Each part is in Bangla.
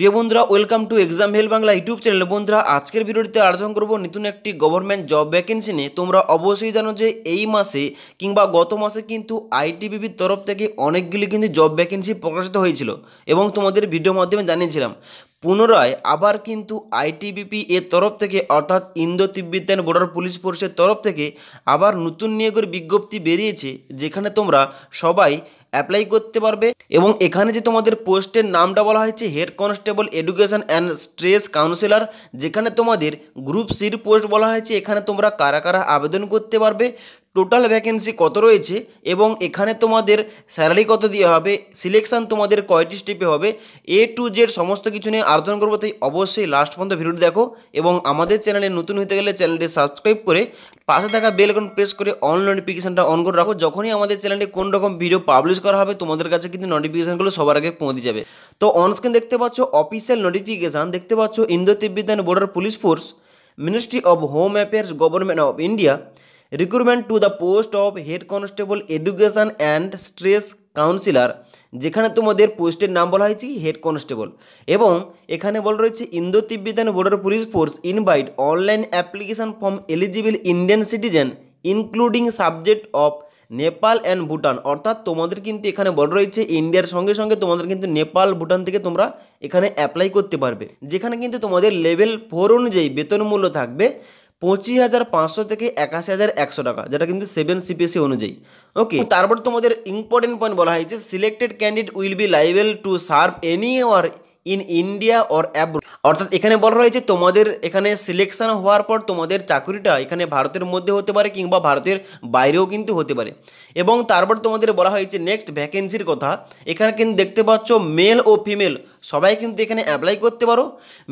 প্রিয় বন্ধুরা welcome to exam help Bangla YouTube channel বন্ধুরা আজকের ভিডিওটিতে আলোচনা করবো নতুন একটি গভর্নমেন্ট জব ভ্যাকেন্সি নিয়ে তোমরা অবশ্যই জানো যে এই মাসে কিংবা গত মাসে কিন্তু আইটিবিপির তরফ থেকে অনেকগুলি কিন্তু জব ভ্যাকেন্সি প্রকাশিত হয়েছিল এবং তোমাদের ভিডিও মাধ্যমে জানিয়েছিলাম পুনরায় আবার কিন্তু আইটিবিপি এর তরফ থেকে অর্থাৎ ইন্দো তিব্বতান বর্ডার পুলিশ ফোর্সের তরফ থেকে আবার নতুন নিয়োগের বিজ্ঞপ্তি বেরিয়েছে যেখানে তোমরা সবাই অ্যাপ্লাই করতে পারবে এবং এখানে যে তোমাদের পোস্টের নামটা বলা হয়েছে head constable education and stress counsellor যেখানে তোমাদের গ্রুপ সির পোস্ট বলা হয়েছে এখানে তোমরা কারা কারা আবেদন করতে পারবে টোটাল ভ্যাকেন্সি কত রয়েছে এবং এখানে তোমাদের স্যালারি কত দিয়ে হবে সিলেকশান তোমাদের কয়টি স্টেপে হবে এ টু জেড সমস্ত কিছু নিয়ে আলোচনা করবো তাই অবশ্যই লাস্ট পর্যন্ত ভিডিওটি দেখো এবং আমাদের চ্যানেলে নতুন হতে গেলে চ্যানেলটি সাবস্ক্রাইব করে পাশে থাকা বেল আইকন প্রেস করে অন নোটিফিকেশানটা অন করে রাখো যখনই আমাদের চ্যানেলে কোন রকম ভিডিও পাবলিশ করা হবে তোমাদের কাছে কিন্তু নোটিফিকেশানগুলো সবার আগে পৌঁছে যাবে তো অনস্ক্রিন দেখতে পাচ্ছ অফিসিয়াল নোটিফিকেশান দেখতে পাচ্ছ Indo Tibetan border police force ministry of home affairs government of India recruitment to the post of head constable education and stress counsellor যেখানে তোমাদের পোস্টের নাম বলা হয়েছে হেড কনস্টেবল এবং এখানে বলা রয়েছে Indo Tibetan border police force invite online application form eligible Indian citizen including subject of Nepal and Bhutan অর্থাৎ তোমাদের কিন্তু এখানে বলা রয়েছে ইন্ডিয়ার সঙ্গে সঙ্গে তোমাদের কিন্তু নেপাল ভুটান থেকে তোমরা এখানে অ্যাপ্লাই করতে পারবে যেখানে কিন্তু তোমাদের লেভেল ফোর অনুযায়ী বেতন মূল্য থাকবে পঁচিশ হাজার পাঁচশো থেকে একাশি হাজার একশো টাকা যেটা কিন্তু সেভেন সিপিএসসি e অনুযায়ী ওকে তারপর তোমাদের ইম্পর্টেন্ট পয়েন্ট বলা হয়েছে selected candidate will be liable to serve anywhere in India or abroad অর্থাৎ এখানে বলা রয়েছে তোমাদের এখানে সিলেকশন হওয়ার পর তোমাদের চাকরিটা এখানে ভারতের মধ্যে হতে পারে কিংবা ভারতের বাইরেও কিন্তু হতে পারে এবং তারপর তোমাদের বলা হয়েছে নেক্সট ভ্যাকেন্সির কথা এখানে কিন্তু দেখতে পাচ্ছ মেল ও ফিমেল সবাই কিন্তু এখানে অ্যাপ্লাই করতে পারো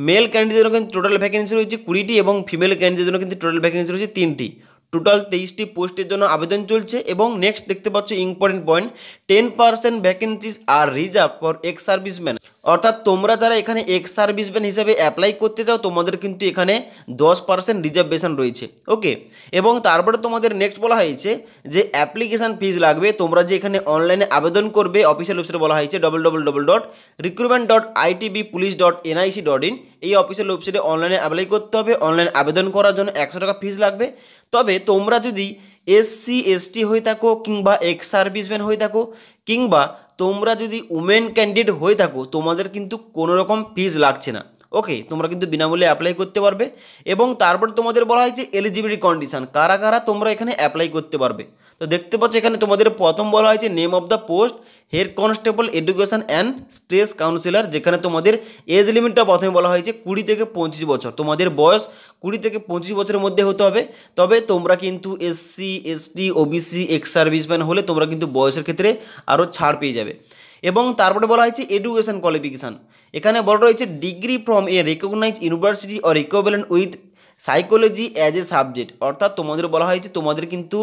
মেল ক্যান্ডিডেটের কিন্তু টোটাল ভ্যাকেন্সি রয়েছে কুড়িটি এবং ফিমেল ক্যান্ডিডেটের জন্য কিন্তু টোটাল ভ্যাকেন্সি রয়েছে তিনটি টোটাল তেইশটি পোস্টের জন্য আবেদন চলছে এবং নেক্সট দেখতে পাচ্ছ important point ten percent vacancies are reserve for ex serviceman অর্থাৎ তোমরা যারা এখানে এক্স সার্ভিসম্যান হিসেবে অ্যাপ্লাই করতে চাও তোমাদের কিন্তু এখানে দশ পার্সেন্ট রিজার্ভেশন রয়েছে ওকে এবং তারপরে তোমাদের নেক্সট বলা হয়েছে যে অ্যাপ্লিকেশান ফিজ লাগবে তোমরা যে এখানে অনলাইনে আবেদন করবে অফিসিয়াল ওয়েবসাইট বলা হয়েছে double double double dot recruitment dot ITB police dot NIC dot in এই অফিসিয়াল ওয়েবসাইটে অনলাইনে অ্যাপ্লাই করতে হবে অনলাইনে আবেদন করার জন্য একশো টাকা ফিজ লাগবে তবে তোমরা যদি এসসি এসটি হয়ে থাকো কিংবা এক্স সার্ভিসম্যান হয়ে থাকো কিংবা তোমরা যদি উমেন ক্যান্ডিডেট হয়ে থাকো তোমাদের কিন্তু কোনো রকম ফিজ লাগছে না ওকে তোমরা কিন্তু বিনামূল্যে অ্যাপ্লাই করতে পারবে এবং তারপর তোমাদের বলা হয় যে এলিজিবিলিটি কন্ডিশান কারা কারা তোমরা এখানে অ্যাপ্লাই করতে পারবে তো দেখতে পাচ্ছ এখানে তোমাদের প্রথম বলা হয়েছে name of the post head constable education and stress counsellor যেখানে তোমাদের এজ লিমিটটা প্রথমে বলা হয়েছে কুড়ি থেকে পঁচিশ বছর তোমাদের বয়স কুড়ি থেকে পঁচিশ বছরের মধ্যে হতে হবে তবে তোমরা কিন্তু SC ST OBC ex serviceman হলে তোমরা কিন্তু বয়সের ক্ষেত্রে আরও ছাড় পেয়ে যাবে এবং তারপরে বলা হয়েছে এডুকেশন কোয়ালিফিকেশান এখানে বলা রয়েছে degree from a recognise university or equivalent with psychology as a subject অর্থাৎ তোমাদের বলা হয়েছে তোমাদের কিন্তু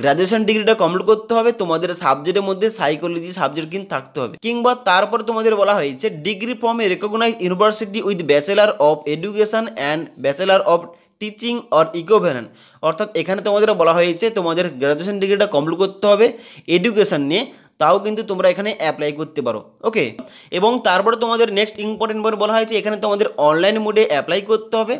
গ্র্যাজুয়েশন ডিগ্রিটা কমপ্লিট করতে হবে তোমাদের সাবজেক্টের মধ্যে সাইকোলজি সাবজেক্ট কিন্তু থাকতে হবে কিংবা তারপরে তোমাদের বলা হয়েছে degree from a recognise university with bachelor of education and bachelor of teaching or equivalent অর্থাৎ এখানে তোমাদের বলা হয়েছে তোমাদের গ্র্যাজুয়েশন ডিগ্রিটা কমপ্লিট করতে হবে এডুকেশন নিয়ে তাও কিন্তু তোমরা এখানে অ্যাপ্লাই করতে পারো ওকে এবং তারপরে তোমাদের নেক্সট ইম্পর্টেন্ট পয়েন্ট বলা হয়েছে এখানে তোমাদের অনলাইন মোডে অ্যাপ্লাই করতে হবে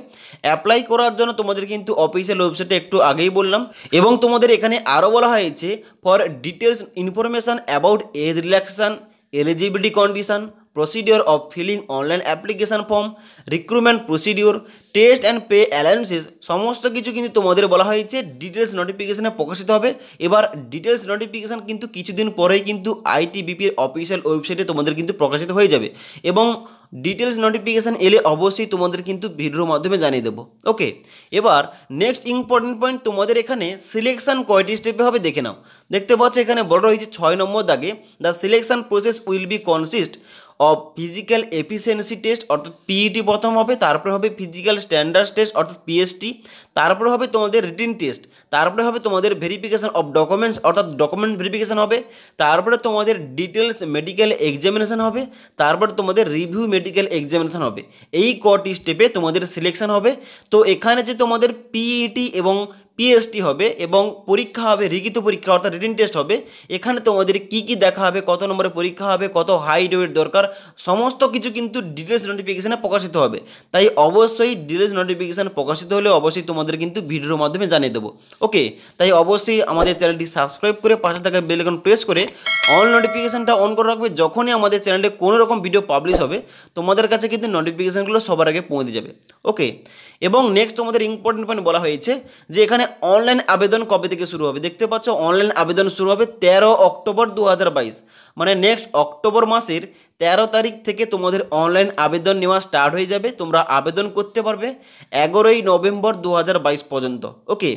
অ্যাপ্লাই করার জন্য তোমাদের কিন্তু অফিসিয়াল ওয়েবসাইটে একটু আগেই বললাম এবং তোমাদের এখানে আরও বলা হয়েছে for details information about age relaxation eligibility condition procedure of filling online application form recruitment procedure test and pay allowances সমস্ত কিছু কিন্তু তোমাদের বলা হয়েছে ডিটেলস নোটিফিকেশানে প্রকাশিত হবে এবার ডিটেলস নোটিফিকেশান কিন্তু কিছুদিন পরেই কিন্তু আইটিবিপির অফিসিয়াল ওয়েবসাইটে তোমাদের কিন্তু প্রকাশিত হয়ে যাবে এবং ডিটেলস নোটিফিকেশান এলে অবশ্যই তোমাদের কিন্তু ভিডিওর মাধ্যমে জানিয়ে দেবো ওকে এবার নেক্সট ইম্পর্টেন্ট পয়েন্ট তোমাদের এখানে সিলেকশান কয়টি স্টেপে হবে দেখে নাও দেখতে পাচ্ছ এখানে বড় রয়েছে ছয় নম্বর দাগে the selection process will be consist of physical efficiency test অর্থাৎ পিইটি e প্রথম হবে তারপরে হবে ফিজিক্যাল স্ট্যান্ডার্ড টেস্ট অর্থাৎ পিএসটি তারপরে হবে তোমাদের রিটিন টেস্ট তারপরে হবে তোমাদের ভেরিফিকেশান অফ ডকুমেন্টস অর্থাৎ ডকুমেন্ট ভেরিফিকেশান হবে তারপরে তোমাদের ডিটেলস মেডিকেল এক্সামিনেশান হবে তারপরে তোমাদের রিভিউ মেডিকেল এক্সামিনেশান হবে এই কটি স্টেপে তোমাদের সিলেকশান হবে তো এখানে যে তোমাদের পিইটি e এবং পিএসটি হবে এবং পরীক্ষা হবে রিগিত পরীক্ষা অর্থাৎ রিটিন টেস্ট হবে এখানে তোমাদের কি কি দেখা হবে কত নম্বরে পরীক্ষা হবে কত হাই ডেট দরকার সমস্ত কিছু কিন্তু ডিটেলস নোটিফিকেশানে প্রকাশিত হবে তাই অবশ্যই ডিটেলস নোটিফিকেশান প্রকাশিত হলে অবশ্যই তোমাদের কিন্তু ভিডিওর মাধ্যমে জানিয়ে দেবো ওকে তাই অবশ্যই আমাদের চ্যানেলটি সাবস্ক্রাইব করে পাশে থাকা বেলেকন প্রেস করে অল নোটিফিকেশানটা অন করে রাখবে যখনই আমাদের চ্যানেলে কোনো রকম ভিডিও পাবলিশ হবে তোমাদের কাছে কিন্তু নোটিফিকেশানগুলো সবার আগে পৌঁছে যাবে ওকে এবং নেক্সট তোমাদের ইম্পর্টেন্ট পয়েন্ট বলা হয়েছে যে এখানে অনলাইন আবেদন কবে থেকে শুরু হবে দেখতে পাচ্ছ অনলাইন আবেদন শুরু হবে তেরো অক্টোবর দু মানে নেক্সট অক্টোবর মাসের ১৩ তারিখ থেকে তোমাদের অনলাইন আবেদন নেওয়া স্টার্ট হয়ে যাবে তোমরা আবেদন করতে পারবে এগারোই নভেম্বর দু পর্যন্ত ওকে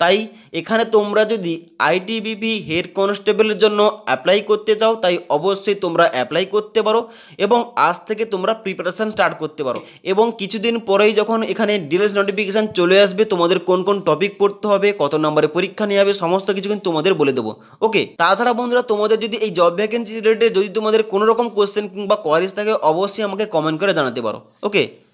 তাই এখানে তোমরা যদি আইটিবিপি হেড কনস্টেবলের জন্য অ্যাপ্লাই করতে চাও তাই অবশ্যই তোমরা অ্যাপ্লাই করতে পারো এবং আজ থেকে তোমরা প্রিপারেশান স্টার্ট করতে পারো এবং কিছুদিন পরেই যখন এখানে ডিলেস নোটিফিকেশান চলে আসবে তোমাদের কোন কোন টপিক পড়তে করতে হবে কত নম্বরে পরীক্ষা নিয়ে হবে সমস্ত কিছু কিন্তু তোমাদের বলে দেবো ওকে তাছাড়া বন্ধুরা তোমাদের যদি এই জব ভ্যাকেন্সি রিলেটেড যদি তোমাদের কোনো রকম কোয়েশ্চেন কিংবা কোয়ারিজ থাকে অবশ্যই আমাকে কমেন্ট করে জানাতে পারো ওকে